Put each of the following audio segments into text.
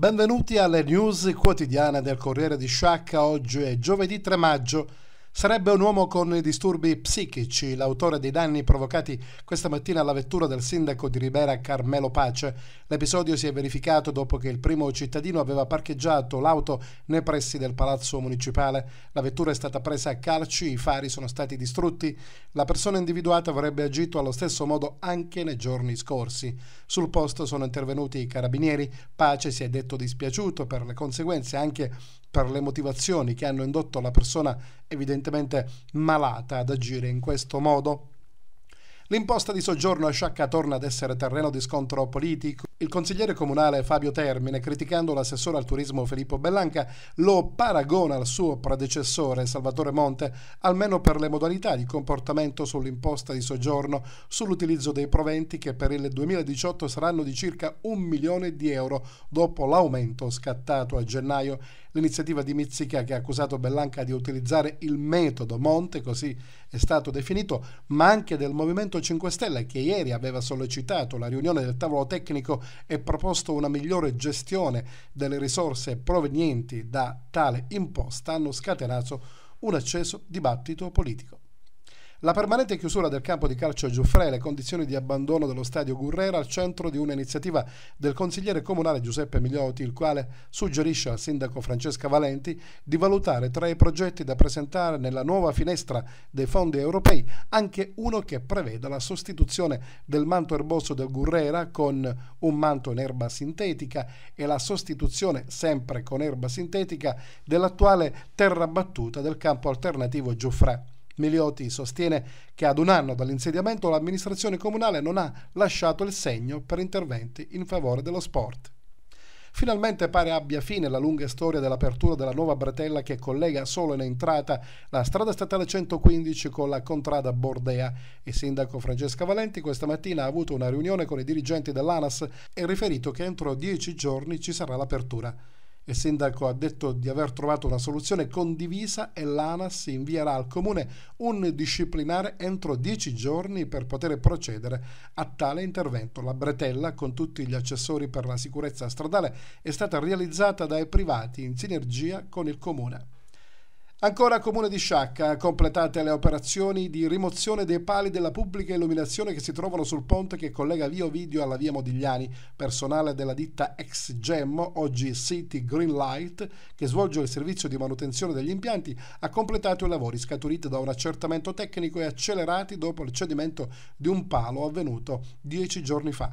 Benvenuti alle news quotidiane del Corriere di Sciacca. Oggi è giovedì 3 maggio Sarebbe un uomo con disturbi psichici, l'autore dei danni provocati questa mattina alla vettura del sindaco di Ribera Carmelo Pace. L'episodio si è verificato dopo che il primo cittadino aveva parcheggiato l'auto nei pressi del palazzo municipale. La vettura è stata presa a calci, i fari sono stati distrutti. La persona individuata avrebbe agito allo stesso modo anche nei giorni scorsi. Sul posto sono intervenuti i carabinieri. Pace si è detto dispiaciuto per le conseguenze, anche per le motivazioni che hanno indotto la persona evidentemente evidentemente malata ad agire in questo modo. L'imposta di soggiorno a Sciacca torna ad essere terreno di scontro politico. Il consigliere comunale Fabio Termine, criticando l'assessore al turismo Filippo Bellanca, lo paragona al suo predecessore Salvatore Monte, almeno per le modalità di comportamento sull'imposta di soggiorno, sull'utilizzo dei proventi che per il 2018 saranno di circa un milione di euro dopo l'aumento scattato a gennaio. L'iniziativa di Mizzica che ha accusato Bellanca di utilizzare il metodo Monte, così è stato definito, ma anche del Movimento 5 Stelle che ieri aveva sollecitato la riunione del tavolo tecnico e proposto una migliore gestione delle risorse provenienti da tale imposta, hanno scatenato un acceso dibattito politico. La permanente chiusura del campo di calcio Giuffre e le condizioni di abbandono dello stadio Gurrera al centro di un'iniziativa del consigliere comunale Giuseppe Miglioti, il quale suggerisce al sindaco Francesca Valenti di valutare tra i progetti da presentare nella nuova finestra dei fondi europei anche uno che preveda la sostituzione del manto erboso del Gurrera con un manto in erba sintetica e la sostituzione sempre con erba sintetica dell'attuale terra battuta del campo alternativo Giuffre. Milioti sostiene che ad un anno dall'insediamento l'amministrazione comunale non ha lasciato il segno per interventi in favore dello sport. Finalmente pare abbia fine la lunga storia dell'apertura della nuova bretella che collega solo in entrata la strada statale 115 con la contrada Bordea. Il sindaco Francesca Valenti questa mattina ha avuto una riunione con i dirigenti dell'ANAS e riferito che entro dieci giorni ci sarà l'apertura. Il sindaco ha detto di aver trovato una soluzione condivisa e l'ANAS invierà al comune un disciplinare entro dieci giorni per poter procedere a tale intervento. La bretella con tutti gli accessori per la sicurezza stradale è stata realizzata dai privati in sinergia con il comune. Ancora Comune di Sciacca, completate le operazioni di rimozione dei pali della pubblica illuminazione che si trovano sul ponte che collega via Ovidio alla via Modigliani. Personale della ditta Ex Gem, oggi City Green Light, che svolge il servizio di manutenzione degli impianti, ha completato i lavori scaturiti da un accertamento tecnico e accelerati dopo il cedimento di un palo avvenuto dieci giorni fa.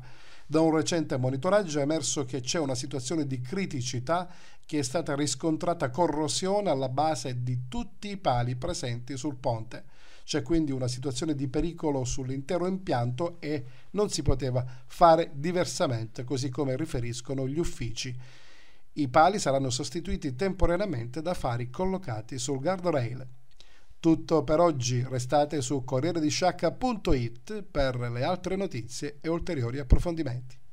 Da un recente monitoraggio è emerso che c'è una situazione di criticità che è stata riscontrata corrosione alla base di tutti i pali presenti sul ponte. C'è quindi una situazione di pericolo sull'intero impianto e non si poteva fare diversamente, così come riferiscono gli uffici. I pali saranno sostituiti temporaneamente da fari collocati sul guardrail. Tutto per oggi, restate su corrieredisciacca.it per le altre notizie e ulteriori approfondimenti.